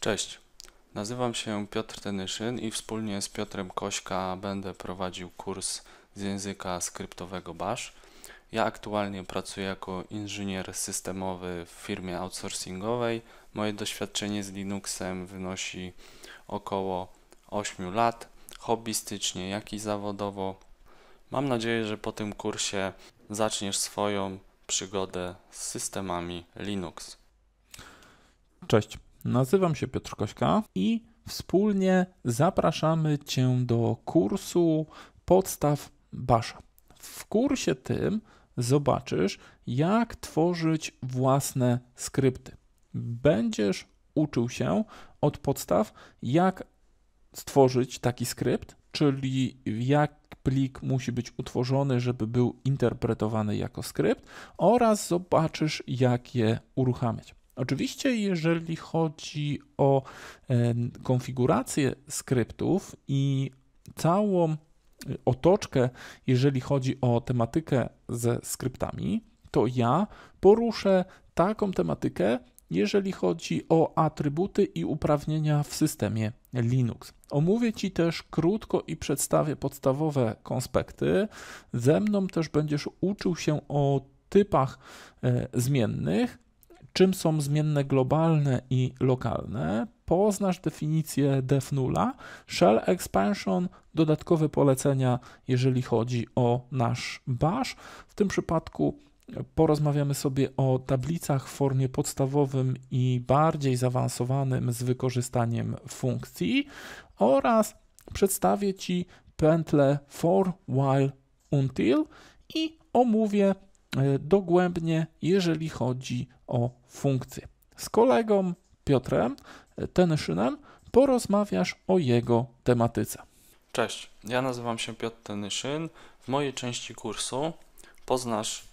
Cześć, nazywam się Piotr Tenyszyn i wspólnie z Piotrem Kośka będę prowadził kurs z języka skryptowego Bash. Ja aktualnie pracuję jako inżynier systemowy w firmie outsourcingowej. Moje doświadczenie z Linuxem wynosi około 8 lat, hobbystycznie, jak i zawodowo. Mam nadzieję, że po tym kursie zaczniesz swoją przygodę z systemami Linux. Cześć. Nazywam się Piotr Kośka i wspólnie zapraszamy Cię do kursu Podstaw Basza. W kursie tym zobaczysz, jak tworzyć własne skrypty. Będziesz uczył się od podstaw, jak stworzyć taki skrypt, czyli jak plik musi być utworzony, żeby był interpretowany jako skrypt, oraz zobaczysz, jak je uruchamiać. Oczywiście, jeżeli chodzi o konfigurację skryptów i całą e, otoczkę, jeżeli chodzi o tematykę ze skryptami, to ja poruszę taką tematykę, jeżeli chodzi o atrybuty i uprawnienia w systemie Linux. Omówię Ci też krótko i przedstawię podstawowe konspekty. Ze mną też będziesz uczył się o typach e, zmiennych, czym są zmienne globalne i lokalne, poznasz definicję def nula, shell expansion, dodatkowe polecenia, jeżeli chodzi o nasz bash. W tym przypadku porozmawiamy sobie o tablicach w formie podstawowym i bardziej zaawansowanym z wykorzystaniem funkcji oraz przedstawię Ci pętlę for, while, until i omówię E, dogłębnie, jeżeli chodzi o funkcje. Z kolegą Piotrem e, Tenyszynem porozmawiasz o jego tematyce. Cześć, ja nazywam się Piotr Tenyszyn. W mojej części kursu poznasz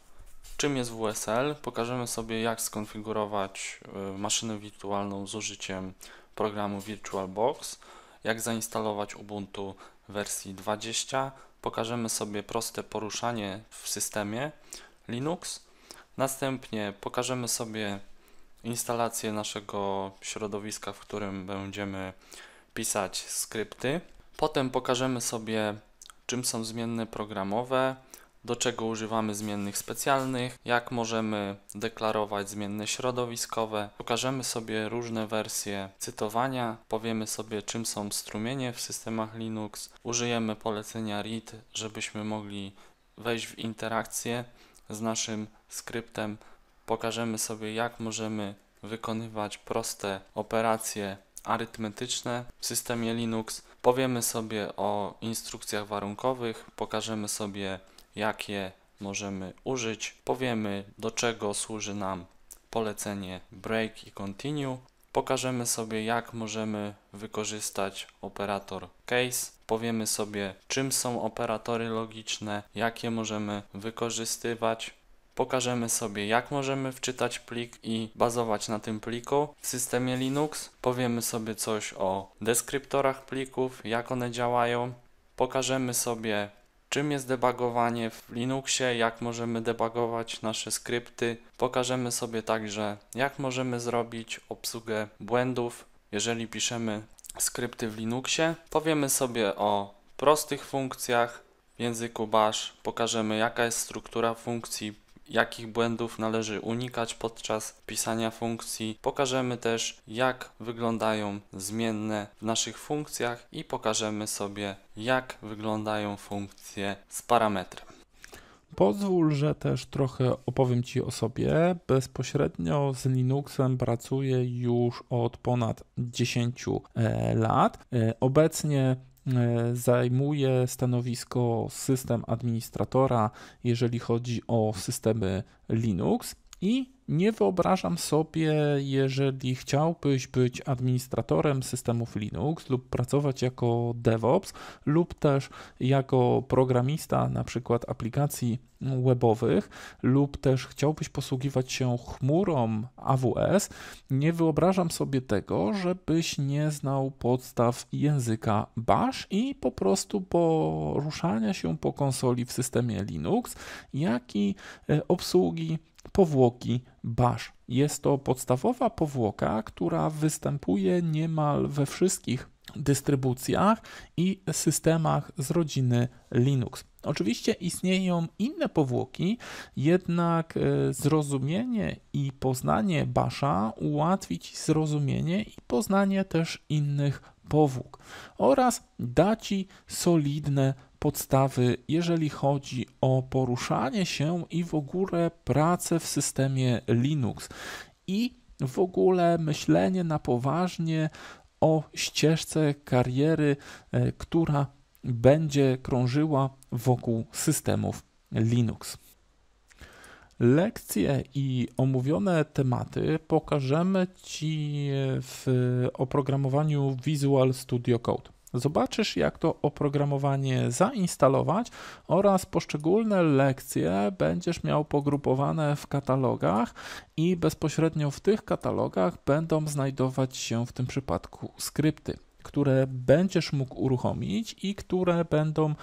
czym jest WSL, pokażemy sobie jak skonfigurować e, maszynę wirtualną z użyciem programu VirtualBox, jak zainstalować Ubuntu wersji 20, pokażemy sobie proste poruszanie w systemie, Linux. Następnie pokażemy sobie instalację naszego środowiska, w którym będziemy pisać skrypty. Potem pokażemy sobie, czym są zmienne programowe, do czego używamy zmiennych specjalnych, jak możemy deklarować zmienne środowiskowe. Pokażemy sobie różne wersje cytowania, powiemy sobie czym są strumienie w systemach Linux, użyjemy polecenia read, żebyśmy mogli wejść w interakcję z naszym skryptem pokażemy sobie jak możemy wykonywać proste operacje arytmetyczne w systemie Linux. Powiemy sobie o instrukcjach warunkowych, pokażemy sobie jakie możemy użyć, powiemy do czego służy nam polecenie break i continue Pokażemy sobie jak możemy wykorzystać operator case. Powiemy sobie czym są operatory logiczne, jakie możemy wykorzystywać. Pokażemy sobie jak możemy wczytać plik i bazować na tym pliku w systemie Linux. Powiemy sobie coś o deskryptorach plików, jak one działają. Pokażemy sobie czym jest debugowanie w Linuxie, jak możemy debugować nasze skrypty. Pokażemy sobie także, jak możemy zrobić obsługę błędów, jeżeli piszemy skrypty w Linuxie. Powiemy sobie o prostych funkcjach w języku bash, pokażemy jaka jest struktura funkcji jakich błędów należy unikać podczas pisania funkcji. Pokażemy też, jak wyglądają zmienne w naszych funkcjach i pokażemy sobie, jak wyglądają funkcje z parametrem. Pozwól, że też trochę opowiem Ci o sobie. Bezpośrednio z Linuxem pracuję już od ponad 10 e, lat. E, obecnie E, zajmuje stanowisko system administratora, jeżeli chodzi o systemy Linux i nie wyobrażam sobie, jeżeli chciałbyś być administratorem systemów Linux lub pracować jako DevOps lub też jako programista na przykład aplikacji webowych lub też chciałbyś posługiwać się chmurą AWS, nie wyobrażam sobie tego, żebyś nie znał podstaw języka Bash i po prostu poruszania się po konsoli w systemie Linux, jak i e, obsługi powłoki basz. Jest to podstawowa powłoka, która występuje niemal we wszystkich dystrybucjach i systemach z rodziny Linux. Oczywiście istnieją inne powłoki, jednak e, zrozumienie i poznanie Basha ułatwi Ci zrozumienie i poznanie też innych powłok oraz da Ci solidne podstawy, jeżeli chodzi o poruszanie się i w ogóle pracę w systemie Linux i w ogóle myślenie na poważnie o ścieżce kariery, e, która będzie krążyła wokół systemów Linux. Lekcje i omówione tematy pokażemy Ci w oprogramowaniu Visual Studio Code. Zobaczysz, jak to oprogramowanie zainstalować oraz poszczególne lekcje będziesz miał pogrupowane w katalogach i bezpośrednio w tych katalogach będą znajdować się w tym przypadku skrypty które będziesz mógł uruchomić i które będą e,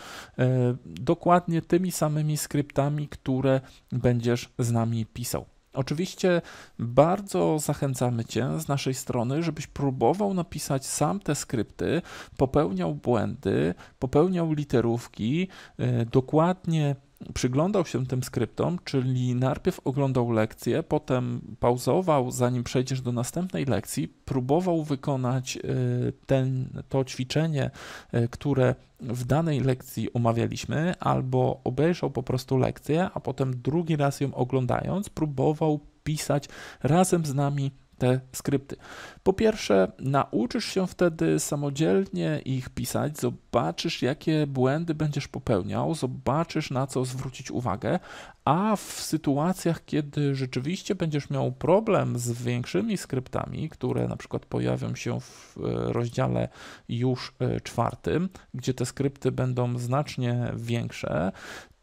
dokładnie tymi samymi skryptami, które będziesz z nami pisał. Oczywiście bardzo zachęcamy Cię z naszej strony, żebyś próbował napisać sam te skrypty, popełniał błędy, popełniał literówki, y, dokładnie przyglądał się tym skryptom, czyli najpierw oglądał lekcję, potem pauzował, zanim przejdziesz do następnej lekcji, próbował wykonać y, ten, to ćwiczenie, y, które w danej lekcji omawialiśmy, albo obejrzał po prostu lekcję, a potem drugi raz ją oglądając, próbował pisać razem z nami te skrypty. Po pierwsze, nauczysz się wtedy samodzielnie ich pisać, zobaczysz, jakie błędy będziesz popełniał, zobaczysz, na co zwrócić uwagę, a w sytuacjach, kiedy rzeczywiście będziesz miał problem z większymi skryptami, które na przykład pojawią się w e, rozdziale już e, czwartym, gdzie te skrypty będą znacznie większe,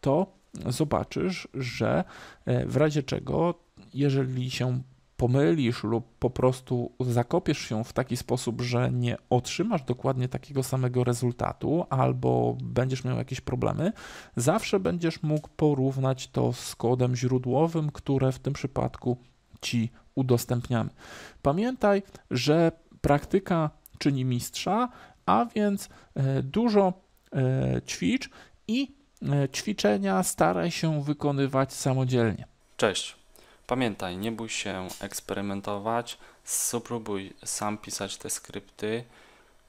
to zobaczysz, że e, w razie czego jeżeli się pomylisz lub po prostu zakopiesz się w taki sposób, że nie otrzymasz dokładnie takiego samego rezultatu albo będziesz miał jakieś problemy, zawsze będziesz mógł porównać to z kodem źródłowym, które w tym przypadku ci udostępniamy. Pamiętaj, że praktyka czyni mistrza, a więc e, dużo e, ćwicz i e, ćwiczenia staraj się wykonywać samodzielnie. Cześć. Pamiętaj, nie bój się eksperymentować, spróbuj sam pisać te skrypty,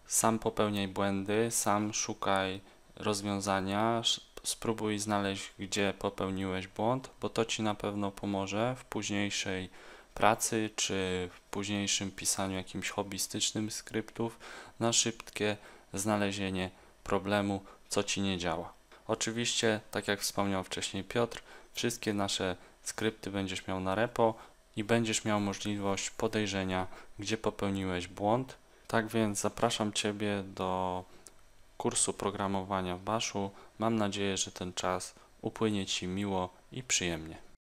sam popełniaj błędy, sam szukaj rozwiązania, spróbuj znaleźć, gdzie popełniłeś błąd, bo to Ci na pewno pomoże w późniejszej pracy czy w późniejszym pisaniu jakimś hobbystycznym skryptów na szybkie znalezienie problemu, co Ci nie działa. Oczywiście, tak jak wspomniał wcześniej Piotr, wszystkie nasze skrypty będziesz miał na repo i będziesz miał możliwość podejrzenia, gdzie popełniłeś błąd. Tak więc zapraszam Ciebie do kursu programowania w Baszu. Mam nadzieję, że ten czas upłynie Ci miło i przyjemnie.